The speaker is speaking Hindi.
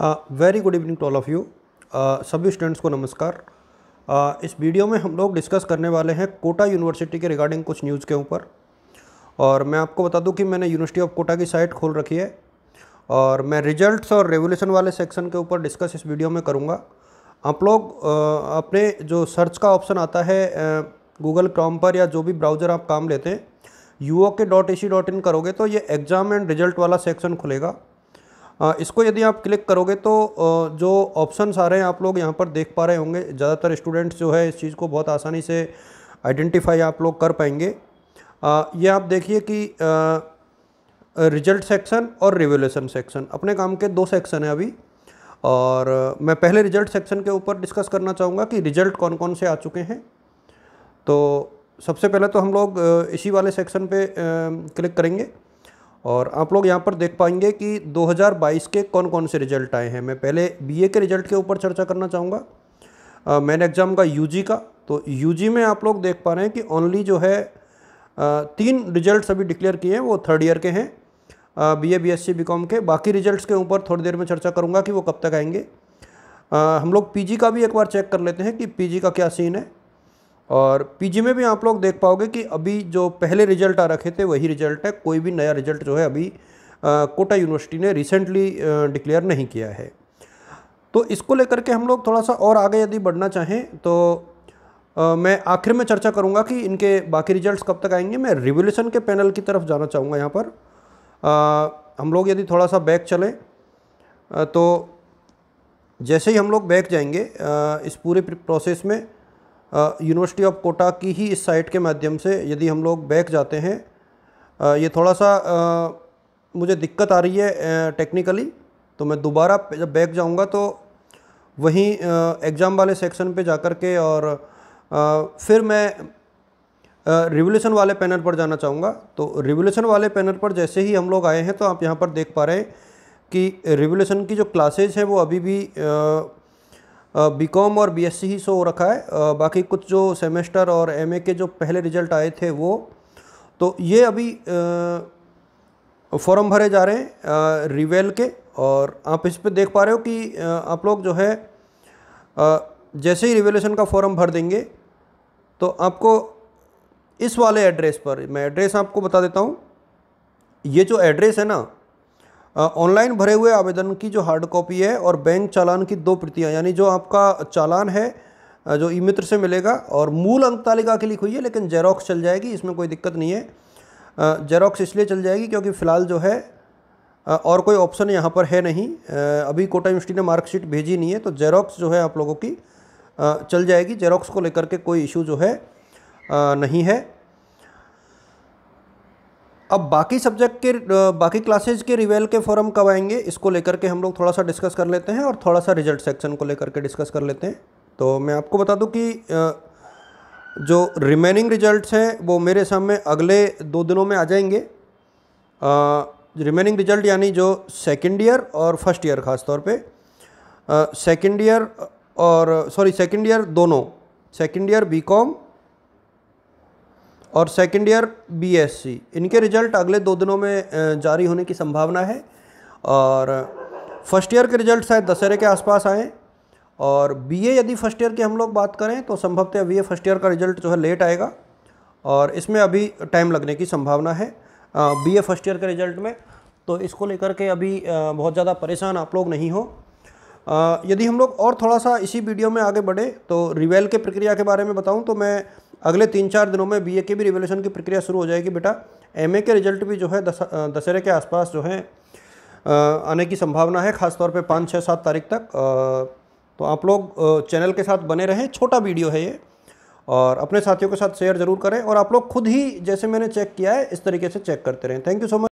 very good evening to all of you सभी स्टूडेंट्स को नमस्कार uh, इस वीडियो में हम लोग डिस्कस करने वाले हैं कोटा यूनिवर्सिटी के रिगार्डिंग कुछ न्यूज़ के ऊपर और मैं आपको बता दूं कि मैंने यूनिवर्सिटी ऑफ कोटा की साइट खोल रखी है और मैं रिजल्ट्स और रेवोल्यूशन वाले सेक्शन के ऊपर डिस्कस इस वीडियो में करूँगा आप लोग uh, अपने जो सर्च का ऑप्शन आता है गूगल uh, क्रॉम पर या जो भी ब्राउज़र आप काम लेते हैं यू ओ के डॉट सी डॉट इन करोगे तो ये एग्ज़ाम एंड रिजल्ट वाला सेक्शन खुलेगा इसको यदि आप क्लिक करोगे तो जो ऑप्शन आ रहे हैं आप लोग यहाँ पर देख पा रहे होंगे ज़्यादातर स्टूडेंट्स जो है इस चीज़ को बहुत आसानी से आइडेंटिफाई आप लोग कर पाएंगे ये आप देखिए कि रिजल्ट सेक्शन और रिवोल्यूशन सेक्शन अपने काम के दो सेक्शन हैं अभी और मैं पहले रिजल्ट सेक्शन के ऊपर डिस्कस करना चाहूँगा कि रिजल्ट कौन कौन से आ चुके हैं तो सबसे पहले तो हम लोग इसी वाले सेक्शन पे क्लिक करेंगे और आप लोग यहाँ पर देख पाएंगे कि 2022 के कौन कौन से रिजल्ट आए हैं मैं पहले बीए के रिजल्ट के ऊपर चर्चा करना चाहूँगा मैंने एग्ज़ाम का यूजी का तो यूजी में आप लोग देख पा रहे हैं कि ओनली जो है आ, तीन रिजल्ट अभी डिक्लेयर किए हैं वो थर्ड ईयर के हैं B A B S C B com के बाकी रिजल्ट्स के ऊपर थोड़ी देर में चर्चा करूँगा कि वो कब तक आएंगे आ, हम लोग पी का भी एक बार चेक कर लेते हैं कि पी का क्या सीन है और पीजी में भी आप लोग देख पाओगे कि अभी जो पहले रिजल्ट आ रखे थे वही रिजल्ट है कोई भी नया रिजल्ट जो है अभी आ, कोटा यूनिवर्सिटी ने रिसेंटली डिक्लेयर नहीं किया है तो इसको लेकर के हम लोग थोड़ा सा और आगे यदि बढ़ना चाहें तो आ, मैं आखिर में चर्चा करूंगा कि इनके बाकी रिजल्ट्स कब तक आएंगे मैं रिवोल्यूशन के पैनल की तरफ जाना चाहूँगा यहाँ पर आ, हम लोग यदि थोड़ा सा बैक चलें तो जैसे ही हम लोग बैक जाएंगे इस पूरे प्रोसेस में यूनिवर्सिटी ऑफ कोटा की ही इस साइट के माध्यम से यदि हम लोग बैक जाते हैं ये थोड़ा सा मुझे दिक्कत आ रही है टेक्निकली तो मैं दोबारा जब बैक जाऊंगा तो वहीं एग्ज़ाम वाले सेक्शन पे जाकर के और फिर मैं रिवोल्यूशन वाले पैनल पर जाना चाहूँगा तो रिवोल्यूशन वाले पैनल पर जैसे ही हम लोग आए हैं तो आप यहाँ पर देख पा रहे हैं कि रिवोल्यूशन की जो क्लासेज हैं वो अभी भी आ, बीकॉम और बीएससी ही सो हो रखा है आ, बाकी कुछ जो सेमेस्टर और एमए के जो पहले रिजल्ट आए थे वो तो ये अभी फॉर्म भरे जा रहे हैं रिवेल के और आप इस पे देख पा रहे हो कि आ, आप लोग जो है आ, जैसे ही रिवेलेशन का फॉर्म भर देंगे तो आपको इस वाले एड्रेस पर मैं एड्रेस आपको बता देता हूँ ये जो एड्रेस है ना ऑनलाइन भरे हुए आवेदन की जो हार्ड कॉपी है और बैंक चालान की दो प्रतियाँ यानी जो आपका चालान है जो ई मित्र से मिलेगा और मूल अंक तालिका के लिए हुई है लेकिन जेरोक्स चल जाएगी इसमें कोई दिक्कत नहीं है जेरोक्स इसलिए चल जाएगी क्योंकि फ़िलहाल जो है और कोई ऑप्शन यहाँ पर है नहीं अभी कोटा यूनिवर्सिटी ने मार्कशीट भेजी नहीं है तो जेरोक्स जो है आप लोगों की चल जाएगी जेरोक्स को लेकर के कोई इशू जो है नहीं है अब बाकी सब्जेक्ट के बाकी क्लासेज के रिवेल के फॉरम कब आएंगे इसको लेकर के हम लोग थोड़ा सा डिस्कस कर लेते हैं और थोड़ा सा रिजल्ट सेक्शन को लेकर के डिस्कस कर लेते हैं तो मैं आपको बता दूं कि जो रिमेनिंग रिजल्ट्स हैं वो मेरे सामने अगले दो दिनों में आ जाएंगे रिमेनिंग रिजल्ट यानी जो सेकेंड ईयर और फर्स्ट ईयर ख़ास तौर सेकेंड ईयर और सॉरी सेकेंड ईयर दोनों सेकेंड ईयर बी और सेकेंड ईयर बीएससी इनके रिज़ल्ट अगले दो दिनों में जारी होने की संभावना है और फर्स्ट ईयर के रिज़ल्ट शायद दशहरे के आसपास आएँ और बीए यदि फ़र्स्ट ईयर की हम लोग बात करें तो संभवतः ए फर्स्ट ईयर का रिज़ल्ट जो है लेट आएगा और इसमें अभी टाइम लगने की संभावना है बीए फर्स्ट ईयर के रिज़ल्ट में तो इसको लेकर के अभी बहुत ज़्यादा परेशान आप लोग नहीं हो यदि हम लोग और थोड़ा सा इसी वीडियो में आगे बढ़े तो रिवेल के प्रक्रिया के बारे में बताऊं तो मैं अगले तीन चार दिनों में बीए के भी रिवोल्यूशन की प्रक्रिया शुरू हो जाएगी बेटा एमए के रिजल्ट भी जो है दशहरे के आसपास जो है आने की संभावना है खासतौर पर पाँच छः सात तारीख तक तो आप लोग चैनल के साथ बने रहें छोटा वीडियो है ये और अपने साथियों के साथ शेयर जरूर करें और आप लोग खुद ही जैसे मैंने चेक किया है इस तरीके से चेक करते रहें थैंक यू सो मच